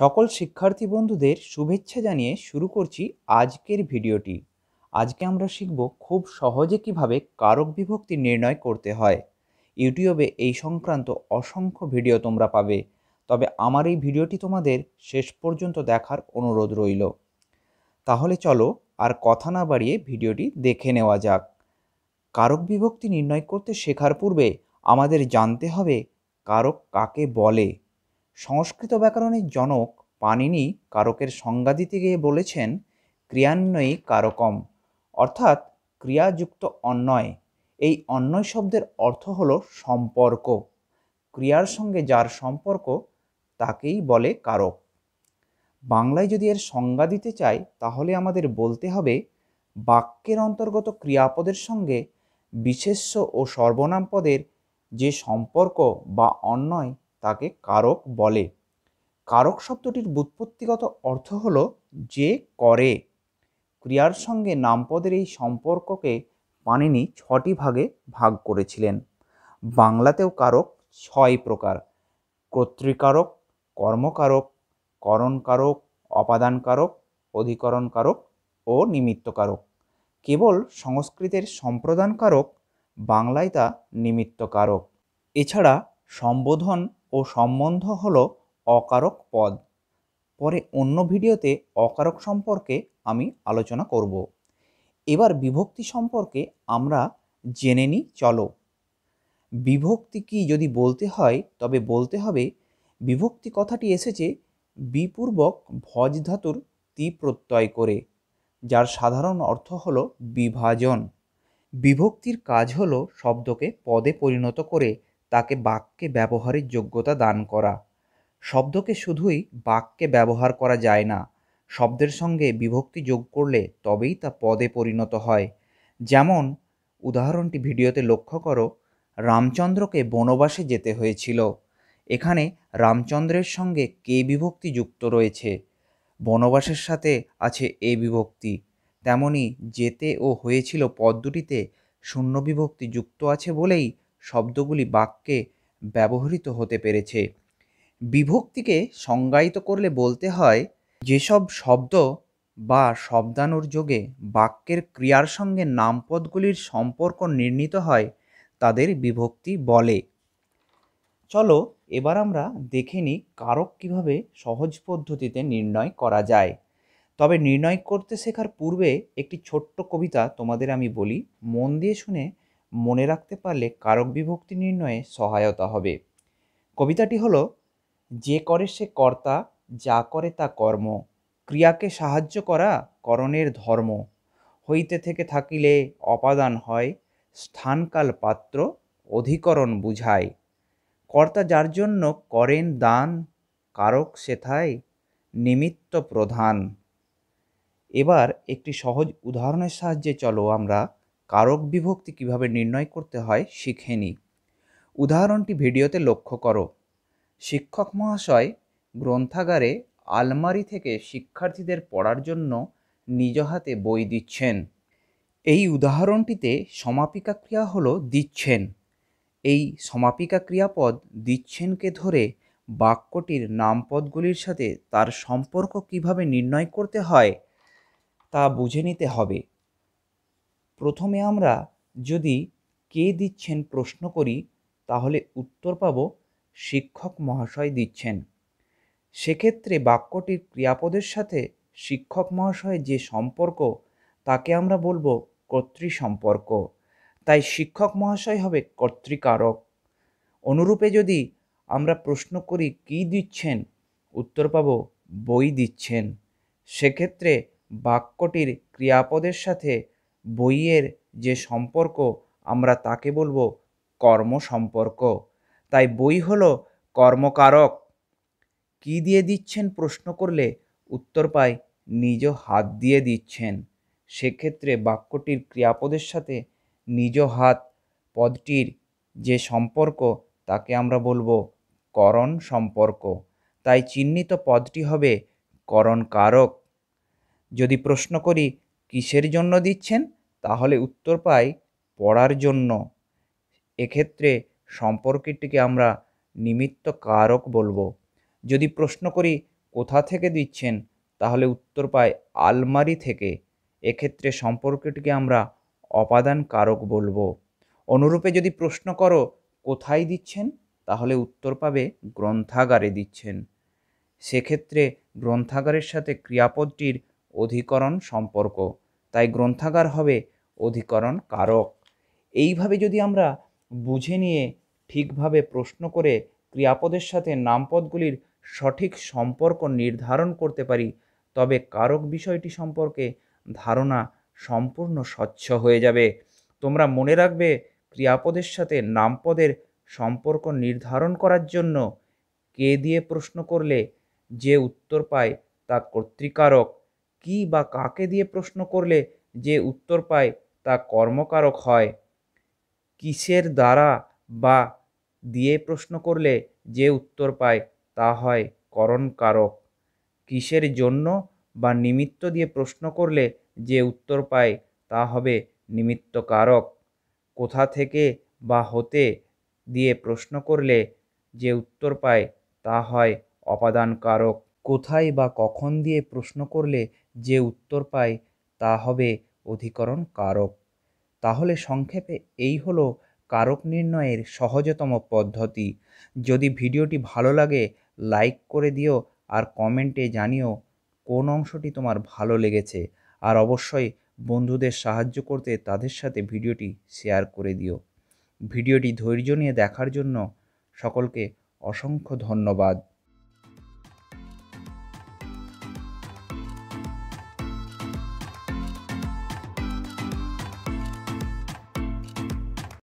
সকল শিক্ষার্থী বন্ধুদের শুভেচ্ছা জানিয়ে শুরু করছি আজকের ভিডিওটি আজকে আমরা শিখব খুব সহজে কিভাবে কারক বিভক্তি নির্ণয় করতে হয় ইউটিউবে এই সংক্রান্ত অসংখ্য ভিডিও তোমরা পাবে তবে আমার এই ভিডিওটি তোমাদের শেষ পর্যন্ত দেখার অনুরোধ রইল তাহলে চলো আর কথা না বাড়িয়ে ভিডিওটি দেখে নেওয়া যাক কারক বিভক্তি নির্ণয় করতে শেখার পূর্বে আমাদের জানতে হবে কারক কাকে বলে সংস্কৃত ব্যাকরণের জনক পানিনি কারকের সংজ্ঞা দিতে গিয়ে বলেছেন ক্রিয়ান্বয়ী কারকম অর্থাৎ ক্রিয়াযুক্ত অন্যয় এই অন্যয় শব্দের অর্থ হলো সম্পর্ক ক্রিয়ার সঙ্গে যার সম্পর্ক তাকেই বলে কারক বাংলায় যদি এর সংজ্ঞা দিতে চাই তাহলে আমাদের বলতে হবে বাক্যের অন্তর্গত ক্রিয়াপদের সঙ্গে বিশেষ্য ও সর্বনাম পদের যে সম্পর্ক বা অন্যয় তাকে কারক বলে কারক শব্দটির ব্যুৎপত্তিগত অর্থ হল যে করে ক্রিয়ার সঙ্গে নামপদের এই সম্পর্ককে পানিনি ছটি ভাগে ভাগ করেছিলেন বাংলাতেও কারক ছয় প্রকার কর্তৃকারক কর্মকারক করণকারক অপাদানকারক অধিকরণকারক ও নিমিত্তকারক কেবল সংস্কৃতের সম্প্রদানকারক বাংলায় তা নিমিত্তকারক এছাড়া সম্বোধন ও সম্বন্ধ হল অকারক পদ পরে অন্য ভিডিওতে অকারক সম্পর্কে আমি আলোচনা করব এবার বিভক্তি সম্পর্কে আমরা জেনে নিই চলো বিভক্তি কি যদি বলতে হয় তবে বলতে হবে বিভক্তি কথাটি এসেছে বিপূর্বক ভজ ধাতুর তি প্রত্যয় করে যার সাধারণ অর্থ হল বিভাজন বিভক্তির কাজ হল শব্দকে পদে পরিণত করে তাকে বাক্যে ব্যবহারের যোগ্যতা দান করা শব্দকে শুধুই বাক্যে ব্যবহার করা যায় না শব্দের সঙ্গে বিভক্তি যোগ করলে তবেই তা পদে পরিণত হয় যেমন উদাহরণটি ভিডিওতে লক্ষ্য করো রামচন্দ্রকে বনবাসে যেতে হয়েছিল এখানে রামচন্দ্রের সঙ্গে কে বিভক্তি যুক্ত রয়েছে বনবাসের সাথে আছে এ বিভক্তি তেমনি যেতে ও হয়েছিল পদ দুটিতে শূন্য বিভক্তি যুক্ত আছে বলেই শব্দগুলি বাক্যে ব্যবহৃত হতে পেরেছে বিভক্তিকে সংজ্ঞায়িত করলে বলতে হয় যেসব শব্দ বা শব্দানুর যোগে বাক্যের ক্রিয়ার সঙ্গে নামপদগুলির সম্পর্ক নির্ণীত হয় তাদের বিভক্তি বলে চলো এবার আমরা দেখে নিই কারক কীভাবে সহজ পদ্ধতিতে নির্ণয় করা যায় তবে নির্ণয় করতে শেখার পূর্বে একটি ছোট্ট কবিতা তোমাদের আমি বলি মন দিয়ে শুনে মনে রাখতে পারলে কারক বিভক্তি নির্ণয়ে সহায়তা হবে কবিতাটি হলো যে করে সে কর্তা যা করে তা কর্ম ক্রিয়াকে সাহায্য করা করণের ধর্ম হইতে থেকে থাকিলে অপাদান হয় স্থানকাল পাত্র অধিকরণ বুঝায় কর্তা যার জন্য করেন দান কারক সেথায় নিমিত্ত প্রধান এবার একটি সহজ উদাহরণের সাহায্যে চলো আমরা কারক বিভক্তি কিভাবে নির্ণয় করতে হয় শিখে নিই উদাহরণটি ভিডিওতে লক্ষ্য করো শিক্ষক মহাশয় গ্রন্থাগারে আলমারি থেকে শিক্ষার্থীদের পড়ার জন্য নিজ হাতে বই দিচ্ছেন এই উদাহরণটিতে সমাপিকা ক্রিয়া হল দিচ্ছেন এই সমাপিকা ক্রিয়াপদ দিচ্ছেনকে ধরে বাক্যটির নামপদগুলির সাথে তার সম্পর্ক কিভাবে নির্ণয় করতে হয় তা বুঝে নিতে হবে প্রথমে আমরা যদি কে দিচ্ছেন প্রশ্ন করি তাহলে উত্তর পাব শিক্ষক মহাশয় দিচ্ছেন সেক্ষেত্রে বাক্যটির ক্রিয়াপদের সাথে শিক্ষক মহাশয়ের যে সম্পর্ক তাকে আমরা বলবো কর্তৃ সম্পর্ক তাই শিক্ষক মহাশয় হবে কর্তৃকারক অনুরূপে যদি আমরা প্রশ্ন করি কি দিচ্ছেন উত্তর পাব বই দিচ্ছেন সেক্ষেত্রে বাক্যটির ক্রিয়াপদের সাথে বইয়ের যে সম্পর্ক আমরা তাকে বলবো কর্ম সম্পর্ক তাই বই হলো কর্মকারক কি দিয়ে দিচ্ছেন প্রশ্ন করলে উত্তর পাই নিজ হাত দিয়ে দিচ্ছেন সেক্ষেত্রে বাক্যটির ক্রিয়াপদের সাথে নিজ হাত পদটির যে সম্পর্ক তাকে আমরা বলবো করণ সম্পর্ক তাই চিহ্নিত পদটি হবে করণকারক যদি প্রশ্ন করি কিসের জন্য দিচ্ছেন তাহলে উত্তর পাই পড়ার জন্য এক্ষেত্রে সম্পর্কটিকে আমরা নিমিত্ত কারক বলবো যদি প্রশ্ন করি কোথা থেকে দিচ্ছেন তাহলে উত্তর পাই আলমারি থেকে এক্ষেত্রে সম্পর্কটিকে আমরা অপাদান কারক বলবো অনুরূপে যদি প্রশ্ন করো কোথায় দিচ্ছেন তাহলে উত্তর পাবে গ্রন্থাগারে দিচ্ছেন সেক্ষেত্রে গ্রন্থাগারের সাথে ক্রিয়াপদটির অধিকরণ সম্পর্ক তাই গ্রন্থাগার হবে অধিকরণ কারক এইভাবে যদি আমরা বুঝে নিয়ে ঠিকভাবে প্রশ্ন করে ক্রিয়াপদের সাথে নামপদগুলির সঠিক সম্পর্ক নির্ধারণ করতে পারি তবে কারক বিষয়টি সম্পর্কে ধারণা সম্পূর্ণ স্বচ্ছ হয়ে যাবে তোমরা মনে রাখবে ক্রিয়াপদের সাথে নামপদের সম্পর্ক নির্ধারণ করার জন্য কে দিয়ে প্রশ্ন করলে যে উত্তর পায় তা কর্তৃকারক কি বা কাকে দিয়ে প্রশ্ন করলে যে উত্তর পায় তা কর্মকারক হয় কিসের দ্বারা বা দিয়ে প্রশ্ন করলে যে উত্তর পায় তা হয় করণকারক কিসের জন্য বা নিমিত্ত দিয়ে প্রশ্ন করলে যে উত্তর পায় তা হবে নিমিত্তকারক কোথা থেকে বা হতে দিয়ে প্রশ্ন করলে যে উত্তর পায় তা হয় অপাদানকারক কোথায় বা কখন দিয়ে প্রশ্ন করলে যে উত্তর পায় তা হবে অধিকরণ কারক তাহলে সংক্ষেপে এই হলো কারক নির্ণয়ের সহজতম পদ্ধতি যদি ভিডিওটি ভালো লাগে লাইক করে দিও আর কমেন্টে জানিও কোন অংশটি তোমার ভালো লেগেছে আর অবশ্যই বন্ধুদের সাহায্য করতে তাদের সাথে ভিডিওটি শেয়ার করে দিও ভিডিওটি ধৈর্য নিয়ে দেখার জন্য সকলকে অসংখ্য ধন্যবাদ